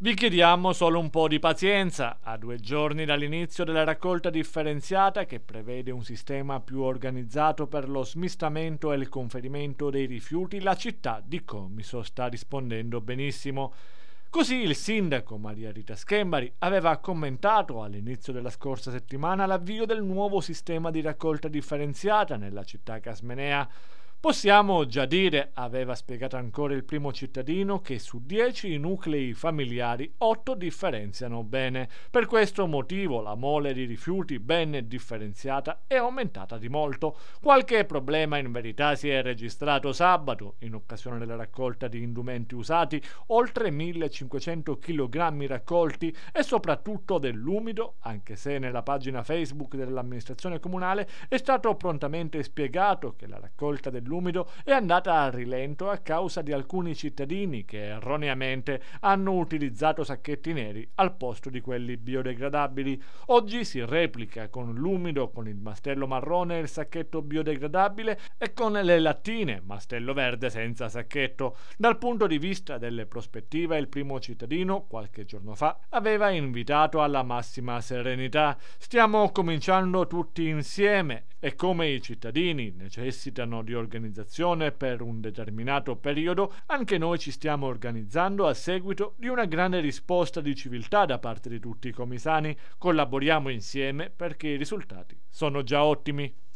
Vi chiediamo solo un po' di pazienza. A due giorni dall'inizio della raccolta differenziata, che prevede un sistema più organizzato per lo smistamento e il conferimento dei rifiuti, la città di Comiso sta rispondendo benissimo. Così il sindaco Maria Rita Schembari aveva commentato all'inizio della scorsa settimana l'avvio del nuovo sistema di raccolta differenziata nella città casmenea Possiamo già dire, aveva spiegato ancora il primo cittadino, che su 10 nuclei familiari 8 differenziano bene. Per questo motivo la mole di rifiuti ben differenziata è aumentata di molto. Qualche problema in verità si è registrato sabato, in occasione della raccolta di indumenti usati, oltre 1500 kg raccolti e soprattutto dell'umido, anche se nella pagina Facebook dell'amministrazione comunale è stato prontamente spiegato che la raccolta del nell'umido è andata a rilento a causa di alcuni cittadini che erroneamente hanno utilizzato sacchetti neri al posto di quelli biodegradabili. Oggi si replica con l'umido, con il mastello marrone e il sacchetto biodegradabile e con le lattine, mastello verde senza sacchetto. Dal punto di vista delle prospettive il primo cittadino, qualche giorno fa, aveva invitato alla massima serenità. Stiamo cominciando tutti insieme e come i cittadini necessitano di organizzazione per un determinato periodo, anche noi ci stiamo organizzando a seguito di una grande risposta di civiltà da parte di tutti i comisani. Collaboriamo insieme perché i risultati sono già ottimi.